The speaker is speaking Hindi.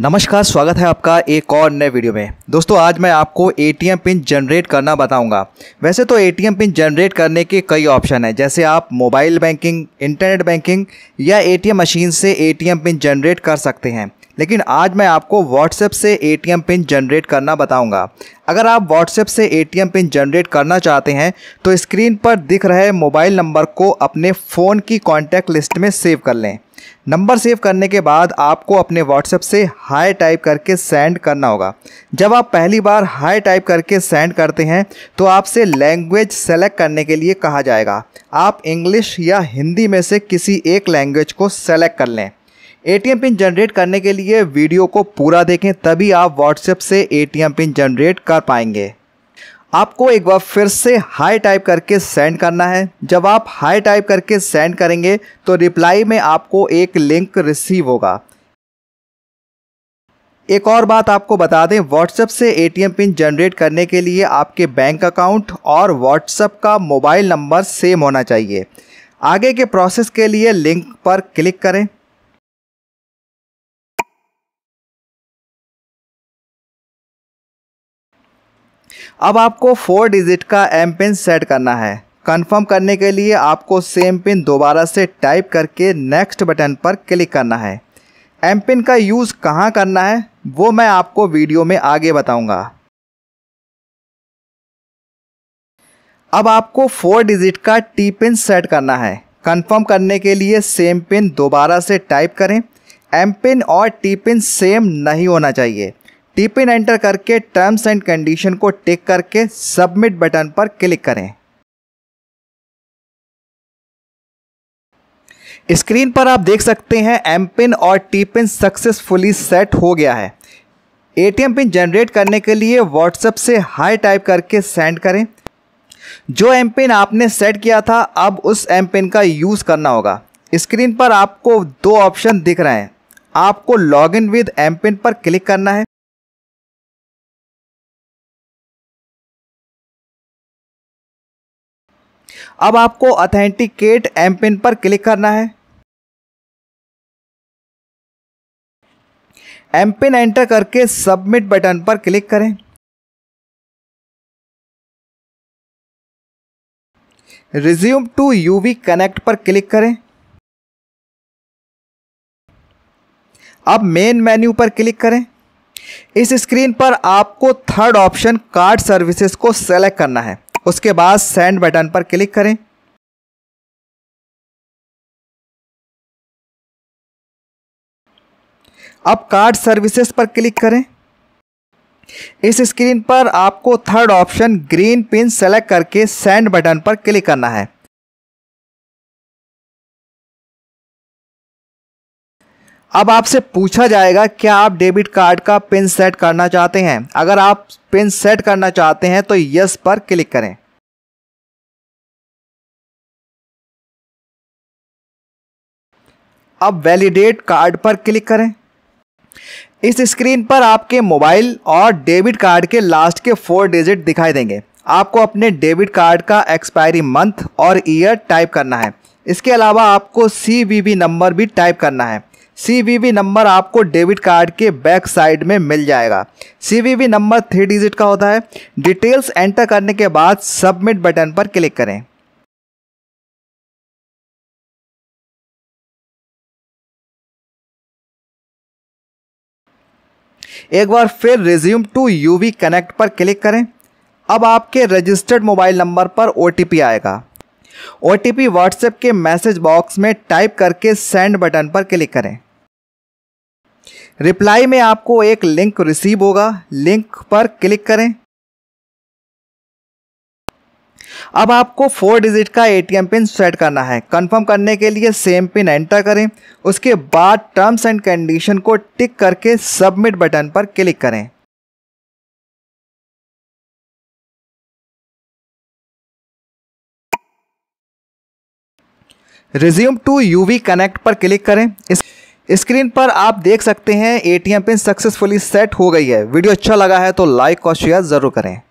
नमस्कार स्वागत है आपका एक और नए वीडियो में दोस्तों आज मैं आपको एटीएम पिन जनरेट करना बताऊंगा वैसे तो एटीएम पिन जनरेट करने के कई ऑप्शन हैं जैसे आप मोबाइल बैंकिंग इंटरनेट बैंकिंग या एटीएम मशीन से एटीएम पिन जनरेट कर सकते हैं लेकिन आज मैं आपको व्हाट्सएप से एटीएम पिन जनरेट करना बताऊंगा अगर आप व्हाट्सएप से एटीएम पिन जनरेट करना चाहते हैं तो स्क्रीन पर दिख रहे मोबाइल नंबर को अपने फ़ोन की कॉन्टैक्ट लिस्ट में सेव कर लें नंबर सेव करने के बाद आपको अपने व्हाट्सएप से हाई टाइप करके सेंड करना होगा जब आप पहली बार हाई टाइप करके सेंड करते हैं तो आपसे लैंग्वेज सेलेक्ट करने के लिए कहा जाएगा आप इंग्लिश या हिंदी में से किसी एक लैंग्वेज को सेलेक्ट कर लें एटीएम पिन जनरेट करने के लिए वीडियो को पूरा देखें तभी आप व्हाट्सएप से एटीएम पिन जनरेट कर पाएंगे आपको एक बार फिर से हाई टाइप करके सेंड करना है जब आप हाई टाइप करके सेंड करेंगे तो रिप्लाई में आपको एक लिंक रिसीव होगा एक और बात आपको बता दें व्हाट्सएप से एटीएम पिन जनरेट करने के लिए आपके बैंक अकाउंट और व्हाट्सएप का मोबाइल नंबर सेम होना चाहिए आगे के प्रोसेस के लिए लिंक पर क्लिक करें अब आपको फोर डिजिट का एम पिन सेट करना है कंफर्म करने के लिए आपको सेम पिन दोबारा से टाइप करके नेक्स्ट बटन पर क्लिक करना है एम पिन का यूज़ कहाँ करना है वो मैं आपको वीडियो में आगे बताऊंगा। अब आपको फोर डिजिट का टी पिन सेट करना है कंफर्म करने के लिए सेम पिन दोबारा से टाइप करें एम पिन और टी पिन सेम नहीं होना चाहिए टिपिन एंटर करके टर्म्स एंड कंडीशन को टिक करके सबमिट बटन पर क्लिक करें स्क्रीन पर आप देख सकते हैं एम पिन और टी पिन सक्सेसफुली सेट हो गया है एटीएम पिन जनरेट करने के लिए व्हाट्सएप से हाई टाइप करके सेंड करें जो एम पिन आपने सेट किया था अब उस एम पिन का यूज़ करना होगा स्क्रीन पर आपको दो ऑप्शन दिख रहे हैं आपको log in with M PIN पर क्लिक करना है अब आपको ऑथेंटिकेट एम पिन पर क्लिक करना है एम पिन एंटर करके सबमिट बटन पर क्लिक करें रिज्यूम टू यूवी कनेक्ट पर क्लिक करें अब मेन मेन्यू पर क्लिक करें इस स्क्रीन पर आपको थर्ड ऑप्शन कार्ड सर्विसेज को सेलेक्ट करना है उसके बाद सेंड बटन पर क्लिक करें अब कार्ड सर्विसेज पर क्लिक करें इस स्क्रीन पर आपको third option green PIN select करके सेंड बटन पर क्लिक करना है अब आपसे पूछा जाएगा क्या आप डेबिट कार्ड का पिन सेट करना चाहते हैं अगर आप पिन सेट करना चाहते हैं तो यस पर क्लिक करें अब वैलिडेट कार्ड पर क्लिक करें इस स्क्रीन पर आपके मोबाइल और डेबिट कार्ड के लास्ट के फोर डिजिट दिखाई देंगे आपको अपने डेबिट कार्ड का एक्सपायरी मंथ और ईयर टाइप करना है इसके अलावा आपको सी नंबर भी टाइप करना है सी नंबर आपको डेबिट कार्ड के बैक साइड में मिल जाएगा सी नंबर थ्री डिजिट का होता है डिटेल्स एंटर करने के बाद सबमिट बटन पर क्लिक करें एक बार फिर रिज्यूम टू यूवी कनेक्ट पर क्लिक करें अब आपके रजिस्टर्ड मोबाइल नंबर पर ओ आएगा ओ टी व्हाट्सएप के मैसेज बॉक्स में टाइप करके सेंड बटन पर क्लिक करें रिप्लाई में आपको एक लिंक रिसीव होगा लिंक पर क्लिक करें अब आपको फोर डिजिट का एटीएम पिन सेट करना है कंफर्म करने के लिए सेम पिन एंटर करें उसके बाद टर्म्स एंड कंडीशन को टिक करके सबमिट बटन पर क्लिक करें रिज्यूम टू यूवी कनेक्ट पर क्लिक करें इस स्क्रीन पर आप देख सकते हैं एटीएम पिन सक्सेसफुली सेट हो गई है वीडियो अच्छा लगा है तो लाइक और शेयर ज़रूर करें